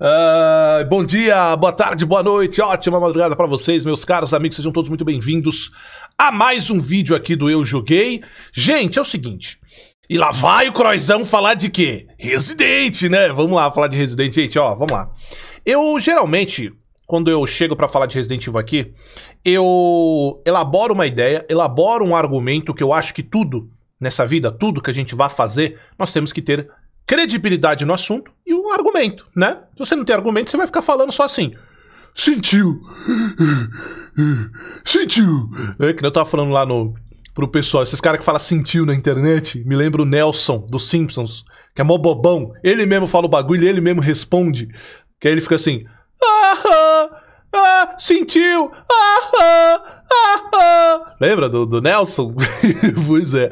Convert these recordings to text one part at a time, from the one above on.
Uh, bom dia, boa tarde, boa noite, ótima madrugada para vocês, meus caros amigos, sejam todos muito bem-vindos a mais um vídeo aqui do Eu Joguei. Gente, é o seguinte, e lá vai o Croizão falar de quê? Resident, né? Vamos lá falar de Resident, gente, ó, vamos lá. Eu, geralmente, quando eu chego para falar de Resident Evil aqui, eu elaboro uma ideia, elaboro um argumento que eu acho que tudo nessa vida, tudo que a gente vai fazer, nós temos que ter credibilidade no assunto e um argumento, né? Se você não tem argumento, você vai ficar falando só assim. Sentiu! Sentiu! É, que eu tava falando lá no pro pessoal. Esses caras que falam sentiu na internet, me lembra o Nelson, dos Simpsons, que é mó bobão. Ele mesmo fala o bagulho, ele mesmo responde. Que aí ele fica assim. Aham! Ah, sentiu! Aham! Aham! Lembra do, do Nelson? pois é.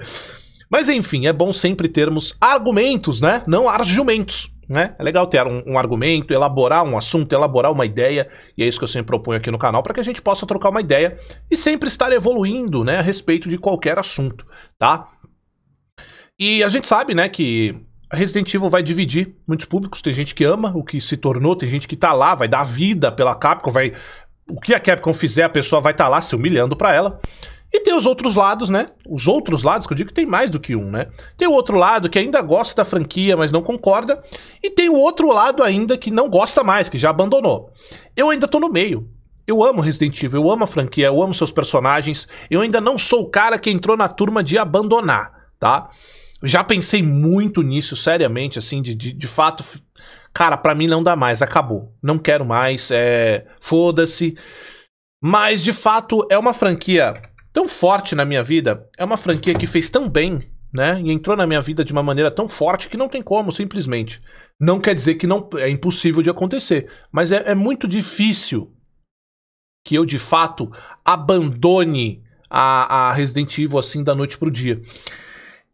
Mas enfim, é bom sempre termos argumentos, né? Não argumentos. Né? É legal ter um, um, argumento, elaborar um assunto, elaborar uma ideia, e é isso que eu sempre proponho aqui no canal, para que a gente possa trocar uma ideia e sempre estar evoluindo né, a respeito de qualquer assunto, tá? E a gente sabe né, que Resident Evil vai dividir muitos públicos, tem gente que ama o que se tornou, tem gente que tá lá, vai dar vida pela Capcom, vai... O que a Capcom fizer, a pessoa vai estar tá lá se humilhando para ela. E tem os outros lados, né? Os outros lados, que eu digo que tem mais do que um, né? Tem o outro lado que ainda gosta da franquia, mas não concorda. E tem o outro lado ainda que não gosta mais, que já abandonou. Eu ainda tô no meio. Eu amo Resident Evil, eu amo a franquia, eu amo seus personagens. Eu ainda não sou o cara que entrou na turma de abandonar, tá? Já pensei muito nisso, seriamente, assim, de, de, de fato. Cara, para mim não dá mais, acabou. Não quero mais, é. Foda-se. Mas, de fato, é uma franquia tão forte na minha vida, é uma franquia que fez tão bem, né? E entrou na minha vida de uma maneira tão forte que não tem como, simplesmente. Não quer dizer que não é impossível de acontecer, mas é, é muito difícil que eu de fato abandone a, a Resident Evil assim da noite pro dia.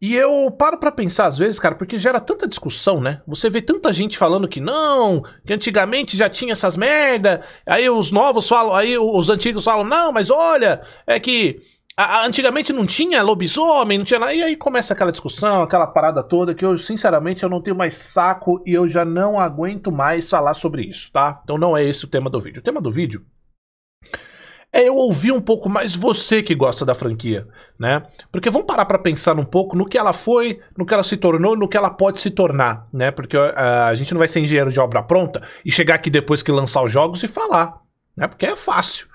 E eu paro para pensar às vezes, cara, porque gera tanta discussão, né? Você vê tanta gente falando que não, que antigamente já tinha essas merda. Aí os novos falam, aí os antigos falam, não, mas olha, é que a, antigamente não tinha lobisomem, não tinha nada. E aí começa aquela discussão, aquela parada toda que eu, sinceramente, eu não tenho mais saco e eu já não aguento mais falar sobre isso, tá? Então não é esse o tema do vídeo. O tema do vídeo é eu ouvir um pouco mais você que gosta da franquia, né? Porque vamos parar para pensar um pouco no que ela foi, no que ela se tornou, no que ela pode se tornar, né? Porque a, a gente não vai ser engenheiro de obra pronta e chegar aqui depois que lançar os jogos e falar, né? Porque é fácil.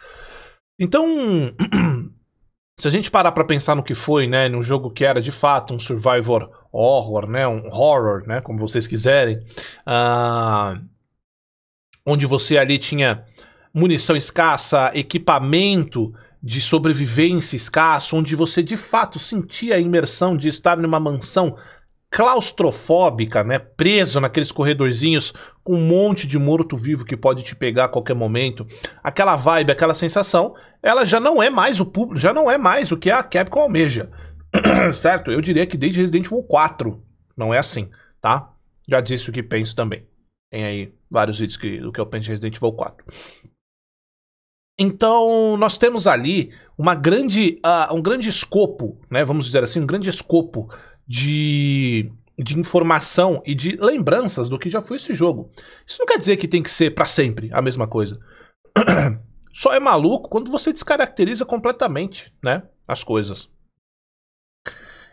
Então, se a gente parar para pensar no que foi, né, num jogo que era de fato um survivor horror, né, um horror, né, como vocês quiserem, uh, onde você ali tinha munição escassa, equipamento de sobrevivência escasso, onde você de fato sentia a imersão de estar numa mansão claustrofóbica, né? Preso naqueles corredorzinhos com um monte de morto-vivo que pode te pegar a qualquer momento. Aquela vibe, aquela sensação, ela já não é mais o público, já não é mais o que a Capcom almeja. certo? Eu diria que desde Resident Evil 4 não é assim, tá? Já disse o que penso também. Tem aí vários vídeos que, do que eu penso de Resident Evil 4. Então, nós temos ali uma grande, uh, um grande escopo, né, vamos dizer assim, um grande escopo de, de informação e de lembranças do que já foi esse jogo. Isso não quer dizer que tem que ser para sempre a mesma coisa. Só é maluco quando você descaracteriza completamente né, as coisas.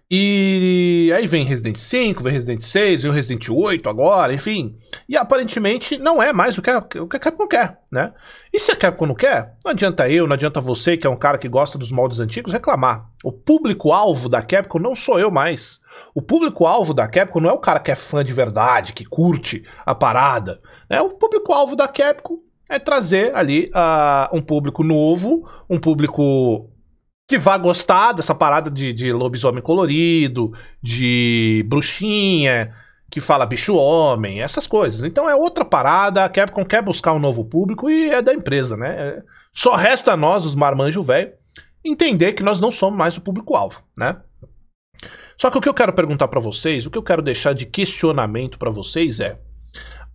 E aí vem Resident 5, vem Resident 6, vem o Resident 8 agora, enfim. E aparentemente não é mais o que a, o que a Capcom quer, né? E se a Capcom não quer, não adianta eu, não adianta você, que é um cara que gosta dos moldes antigos, reclamar. O público-alvo da Capcom não sou eu mais. O público-alvo da Capcom não é o cara que é fã de verdade, que curte a parada. Né? O público-alvo da Capcom é trazer ali uh, um público novo, um público que vá gostar dessa parada de, de lobisomem colorido, de bruxinha, que fala bicho-homem, essas coisas. Então é outra parada, a Capcom quer buscar um novo público e é da empresa, né? É, só resta a nós, os marmanjos velho, entender que nós não somos mais o público-alvo, né? Só que o que eu quero perguntar para vocês, o que eu quero deixar de questionamento para vocês é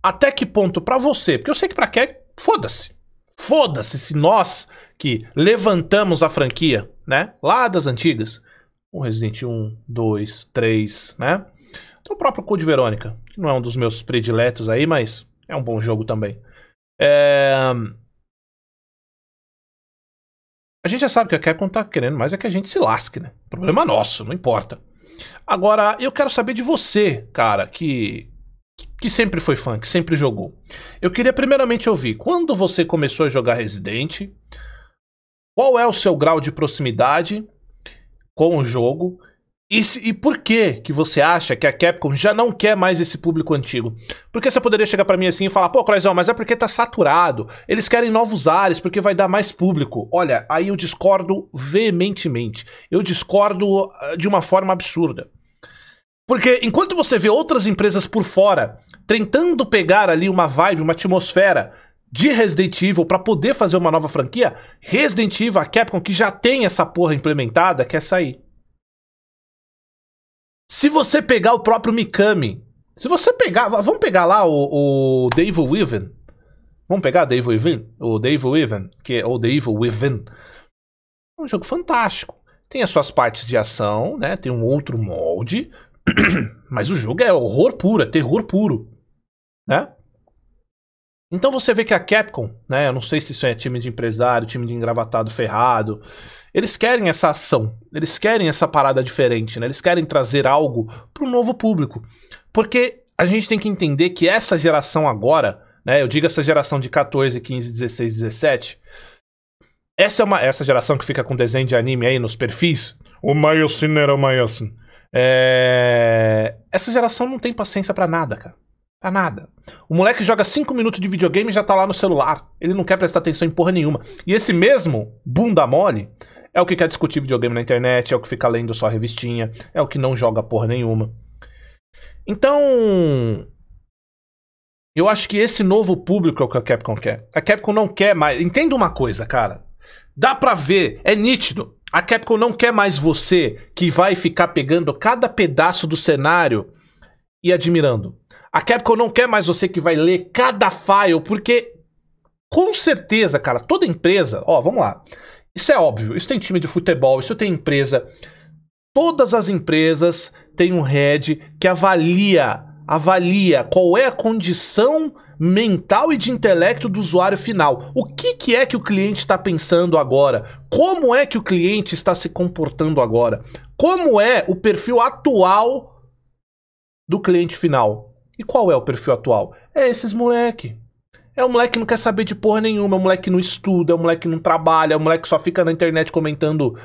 até que ponto para você, porque eu sei que para quem foda-se. Foda-se se nós que levantamos a franquia né? Lá das antigas. O Resident 1, 2, 3, né? Então, o próprio Code Verônica, que não é um dos meus prediletos aí, mas é um bom jogo também. É... A gente já sabe que a Capcom tá querendo mais é que a gente se lasque, né? Problema nosso, não importa. Agora, eu quero saber de você, cara, que que sempre foi fã, que sempre jogou. Eu queria primeiramente ouvir quando você começou a jogar Resident, qual é o seu grau de proximidade com o jogo? E, se, e, por que que você acha que a Capcom já não quer mais esse público antigo? Porque você poderia chegar para mim assim e falar, pô, Croizão, mas é porque tá saturado. Eles querem novos ares, porque vai dar mais público. Olha, aí eu discordo veementemente. Eu discordo ah, de uma forma absurda. Porque enquanto você vê outras empresas por fora tentando pegar ali uma vibe, uma atmosfera de Resident Evil para poder fazer uma nova franquia, Resident Evil, a Capcom, que já tem essa porra implementada, quer sair. Se você pegar o próprio Mikami, se você pegar, vamos pegar lá o, o The Within, vamos pegar The Evil Within, o The Evil Within, que é o The Evil Within, é um jogo fantástico. Tem as suas partes de ação, né? Tem um outro molde, mas o jogo é horror puro, é terror puro, né? Então você vê que a Capcom, né? Eu não sei se isso é time de empresário, time de engravatado ferrado. Eles querem essa ação, eles querem essa parada diferente, né? Eles querem trazer algo para um novo público. Porque a gente tem que entender que essa geração agora, né? Eu digo essa geração de 14, 15, 16, 17. Essa é uma essa geração que fica com desenho de anime aí nos perfis. O Mayosin era o Mayosin. É... Essa geração não tem paciência para nada, cara. Tá nada. O moleque joga 5 minutos de videogame e já tá lá no celular. Ele não quer prestar atenção em porra nenhuma. E esse mesmo bunda mole é o que quer discutir videogame na internet, é o que fica lendo só revistinha, é o que não joga porra nenhuma. Então. Eu acho que esse novo público é o que a Capcom quer. A Capcom não quer mais. Entenda uma coisa, cara. Dá pra ver, é nítido. A Capcom não quer mais você que vai ficar pegando cada pedaço do cenário e admirando. A Capcom não quer mais você que vai ler cada file, porque com certeza, cara, toda empresa, ó, vamos lá. Isso é óbvio, isso tem time de futebol, isso tem empresa. Todas as empresas têm um head que avalia, avalia qual é a condição mental e de intelecto do usuário final. O que, que é que o cliente está pensando agora? Como é que o cliente está se comportando agora? Como é o perfil atual do cliente final? E qual é o perfil atual? É esses moleque. É um moleque que não quer saber de porra nenhuma, é um moleque que não estuda, é um moleque que não trabalha, é um moleque que só fica na internet comentando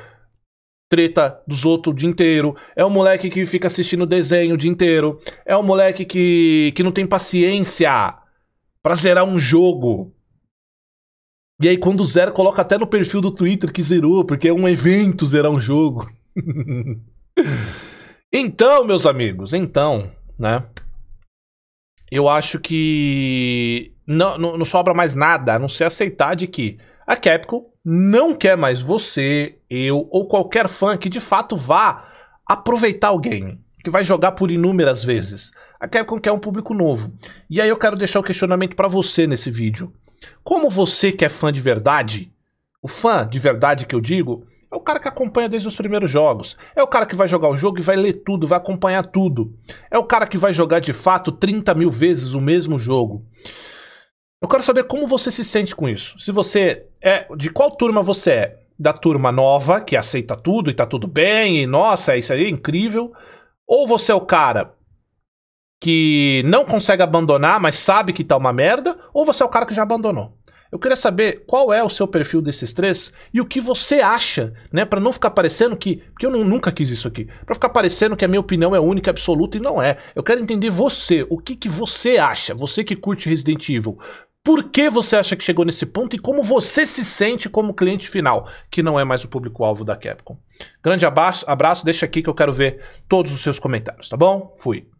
treta dos outros o dia inteiro, é um moleque que fica assistindo desenho o dia inteiro, é um moleque que, que não tem paciência pra zerar um jogo. E aí quando zera, coloca até no perfil do Twitter que zerou, porque é um evento zerar um jogo. então, meus amigos, então, né? eu acho que não, não, não sobra mais nada a não ser aceitar de que a Capcom não quer mais você, eu ou qualquer fã que de fato vá aproveitar o game, que vai jogar por inúmeras vezes. A Capcom quer um público novo. E aí eu quero deixar o questionamento para você nesse vídeo. Como você que é fã de verdade, o fã de verdade que eu digo, é o cara que acompanha desde os primeiros jogos. É o cara que vai jogar o jogo e vai ler tudo, vai acompanhar tudo. É o cara que vai jogar de fato 30 mil vezes o mesmo jogo. Eu quero saber como você se sente com isso. Se você é. De qual turma você é? Da turma nova, que aceita tudo e tá tudo bem, e nossa, isso aí é incrível. Ou você é o cara que não consegue abandonar, mas sabe que tá uma merda, ou você é o cara que já abandonou. Eu queria saber qual é o seu perfil desses três e o que você acha, né? Para não ficar parecendo que. Porque eu não, nunca quis isso aqui. Para ficar parecendo que a minha opinião é única, absoluta e não é. Eu quero entender você. O que, que você acha? Você que curte Resident Evil. Por que você acha que chegou nesse ponto e como você se sente como cliente final, que não é mais o público-alvo da Capcom? Grande abraço, abraço, deixa aqui que eu quero ver todos os seus comentários, tá bom? Fui.